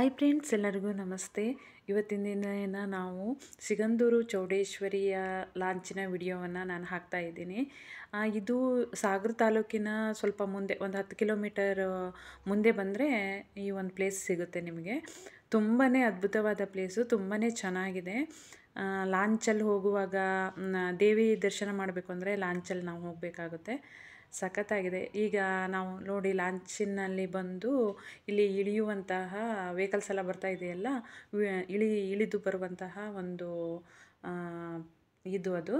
I friends ಎಲ್ಲರಿಗೂ ನಮಸ್ತೆ ಇವತ್ತಿನ ದಿನ ನಾವು ಸಿಗಂದೂರು ಚೌಡೇಶ್ವರಿಯ ಲಾಂಚಿನ ವಿಡಿಯೋವನ್ನು ನಾನು ಹಾಕ್ತಾ ಇದ್ದೀನಿ ಇದು ಸಾಗರ ತಾಲೂಕಿನ ಸ್ವಲ್ಪ ಮುಂದೆ ಒಂದು ಹತ್ತು ಕಿಲೋಮೀಟರ್ ಮುಂದೆ ಬಂದರೆ ಈ ಒಂದು ಪ್ಲೇಸ್ ಸಿಗುತ್ತೆ ನಿಮಗೆ ತುಂಬಾ ಅದ್ಭುತವಾದ ಪ್ಲೇಸು ತುಂಬಾ ಚೆನ್ನಾಗಿದೆ ಲಾಂಚಲ್ಲಿ ಹೋಗುವಾಗ ದೇವಿ ದರ್ಶನ ಮಾಡಬೇಕು ಅಂದರೆ ಲಾಂಚಲ್ಲಿ ನಾವು ಹೋಗಬೇಕಾಗುತ್ತೆ ಸಖತ್ತಾಗಿದೆ ಈಗ ನಾವು ನೋಡಿ ಲಾಂಚಿನಲ್ಲಿ ಬಂದು ಇಲ್ಲಿ ಇಳಿಯುವಂತಹ ವೆಹಿಕಲ್ಸ್ ಎಲ್ಲ ಬರ್ತಾ ಇದೆಯಲ್ಲ ಇಳಿ ಇಳಿದು ಬರುವಂತಹ ಒಂದು ಇದು ಅದು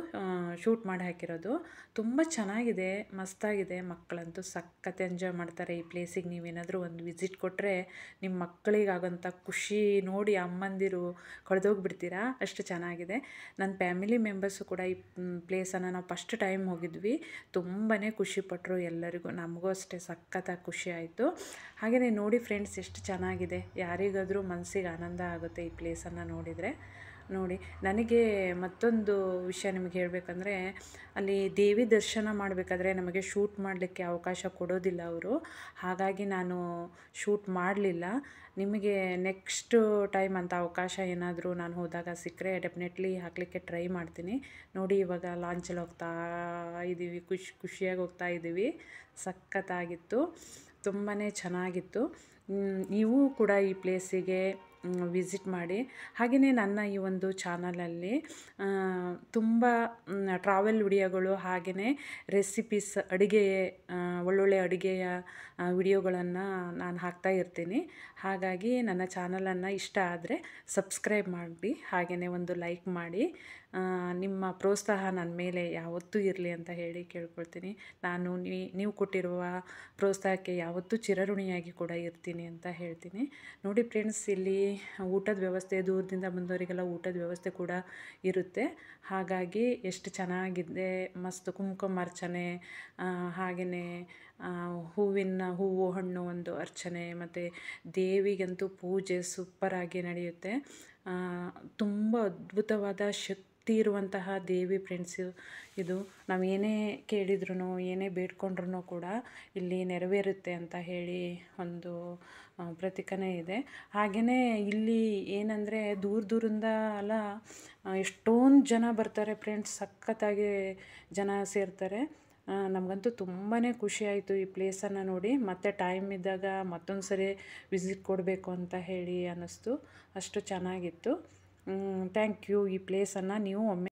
ಶೂಟ್ ಮಾಡಿ ಹಾಕಿರೋದು ತುಂಬ ಚೆನ್ನಾಗಿದೆ ಮಸ್ತಾಗಿದೆ ಮಕ್ಕಳಂತೂ ಸಖತ್ ಎಂಜಾಯ್ ಮಾಡ್ತಾರೆ ಈ ಪ್ಲೇಸಿಗೆ ನೀವೇನಾದರೂ ಒಂದು ವಿಸಿಟ್ ಕೊಟ್ಟರೆ ನಿಮ್ಮ ಮಕ್ಕಳಿಗಾಗೋಂಥ ಖುಷಿ ನೋಡಿ ಅಮ್ಮಂದಿರು ಕಳೆದೋಗ್ಬಿಡ್ತೀರಾ ಅಷ್ಟು ಚೆನ್ನಾಗಿದೆ ನನ್ನ ಫ್ಯಾಮಿಲಿ ಮೆಂಬರ್ಸು ಕೂಡ ಈ ಪ್ಲೇಸನ್ನು ನಾವು ಫಸ್ಟ್ ಟೈಮ್ ಹೋಗಿದ್ವಿ ತುಂಬಾ ಖುಷಿಪಟ್ಟರು ಎಲ್ಲರಿಗೂ ನಮಗೂ ಅಷ್ಟೇ ಸಖತ್ತಾಗಿ ಖುಷಿ ಆಯಿತು ಹಾಗೆಯೇ ನೋಡಿ ಫ್ರೆಂಡ್ಸ್ ಎಷ್ಟು ಚೆನ್ನಾಗಿದೆ ಯಾರಿಗಾದರೂ ಮನಸ್ಸಿಗೆ ಆನಂದ ಆಗುತ್ತೆ ಈ ಪ್ಲೇಸನ್ನು ನೋಡಿದರೆ ನೋಡಿ ನನಗೆ ಮತ್ತೊಂದು ವಿಷಯ ನಿಮಗೆ ಹೇಳಬೇಕಂದ್ರೆ ಅಲ್ಲಿ ದೇವಿ ದರ್ಶನ ಮಾಡಬೇಕಾದ್ರೆ ನಮಗೆ ಶೂಟ್ ಮಾಡಲಿಕ್ಕೆ ಅವಕಾಶ ಕೊಡೋದಿಲ್ಲ ಅವರು ಹಾಗಾಗಿ ನಾನು ಶೂಟ್ ಮಾಡಲಿಲ್ಲ ನಿಮಗೆ ನೆಕ್ಸ್ಟ್ ಟೈಮ್ ಅಂತ ಅವಕಾಶ ಏನಾದರೂ ನಾನು ಹೋದಾಗ ಸಿಕ್ಕರೆ ಡೆಫಿನೆಟ್ಲಿ ಹಾಕಲಿಕ್ಕೆ ಟ್ರೈ ಮಾಡ್ತೀನಿ ನೋಡಿ ಇವಾಗ ಲಾಂಚಲ್ಲಿ ಹೋಗ್ತಾ ಇದ್ದೀವಿ ಖುಷಿ ಖುಷಿಯಾಗಿ ಹೋಗ್ತಾ ಇದ್ದೀವಿ ಸಖತ್ತಾಗಿತ್ತು ತುಂಬಾ ಚೆನ್ನಾಗಿತ್ತು ನೀವು ಕೂಡ ಈ ಪ್ಲೇಸಿಗೆ ವಿಸಿಟ್ ಮಾಡಿ ಹಾಗೆಯೇ ನನ್ನ ಈ ಒಂದು ಚಾನಲಲ್ಲಿ ತುಂಬ ಟ್ರಾವೆಲ್ ವಿಡಿಯೋಗಳು ಹಾಗೆಯೇ ರೆಸಿಪೀಸ್ ಅಡುಗೆ ಒಳ್ಳೊಳ್ಳೆ ಅಡುಗೆಯ ವಿಡಿಯೋಗಳನ್ನು ನಾನು ಹಾಕ್ತಾ ಇರ್ತೀನಿ ಹಾಗಾಗಿ ನನ್ನ ಚಾನಲನ್ನು ಇಷ್ಟ ಆದರೆ ಸಬ್ಸ್ಕ್ರೈಬ್ ಮಾಡಿ ಹಾಗೆಯೇ ಒಂದು ಲೈಕ್ ಮಾಡಿ ನಿಮ್ಮ ಪ್ರೋತ್ಸಾಹ ನನ್ನ ಮೇಲೆ ಯಾವತ್ತೂ ಇರಲಿ ಅಂತ ಹೇಳಿ ಕೇಳ್ಕೊಳ್ತೀನಿ ನಾನು ನೀವು ಕೊಟ್ಟಿರುವ ಪ್ರೋತ್ಸಾಹಕ್ಕೆ ಯಾವತ್ತೂ ಚಿರಋಣಿಯಾಗಿ ಕೂಡ ಇರ್ತೀನಿ ಅಂತ ಹೇಳ್ತೀನಿ ನೋಡಿ ಫ್ರೆಂಡ್ಸ್ ಇಲ್ಲಿ ಊಟದ ವ್ಯವಸ್ಥೆ ದೂರದಿಂದ ಬಂದವರಿಗೆಲ್ಲ ಊಟದ ವ್ಯವಸ್ಥೆ ಕೂಡ ಇರುತ್ತೆ ಹಾಗಾಗಿ ಎಷ್ಟು ಚೆನ್ನಾಗಿದೆ ಮಸ್ತ್ ಕುಂಕುಮ ಅರ್ಚನೆ ಹಾಗೆಯೇ ಹೂವಿನ ಹೂವು ಹಣ್ಣು ಒಂದು ಅರ್ಚನೆ ಮತ್ತು ದೇವಿಗಂತೂ ಪೂಜೆ ಸೂಪರಾಗಿ ನಡೆಯುತ್ತೆ ತುಂಬ ಅದ್ಭುತವಾದ ಶಕ್ತಿ ಶಕ್ತಿ ಇರುವಂತಹ ದೇವಿ ಫ್ರೆಂಡ್ಸ್ ಇದು ನಾವು ಏನೇ ಕೇಳಿದ್ರು ಏನೇ ಬೇಡ್ಕೊಂಡ್ರು ಕೂಡ ಇಲ್ಲಿ ನೆರವೇರುತ್ತೆ ಅಂತ ಹೇಳಿ ಒಂದು ಪ್ರತೀಕನೇ ಇದೆ ಹಾಗೆಯೇ ಇಲ್ಲಿ ಏನಂದರೆ ದೂರ ದೂರಿಂದ ಅಲ್ಲ ಎಷ್ಟೊಂದು ಜನ ಬರ್ತಾರೆ ಫ್ರೆಂಡ್ಸ್ ಸಖತ್ತಾಗಿ ಜನ ಸೇರ್ತಾರೆ ನಮಗಂತೂ ತುಂಬಾ ಖುಷಿಯಾಯಿತು ಈ ಪ್ಲೇಸನ್ನು ನೋಡಿ ಮತ್ತೆ ಟೈಮ್ ಇದ್ದಾಗ ಮತ್ತೊಂದು ಸರಿ ವಿಸಿಟ್ ಕೊಡಬೇಕು ಅಂತ ಹೇಳಿ ಅನ್ನಿಸ್ತು ಅಷ್ಟು ಚೆನ್ನಾಗಿತ್ತು ಥ್ಯಾಂಕ್ ಯು ಈ ಪ್ಲೇಸನ್ನು ನೀವು ಒಮ್ಮೆ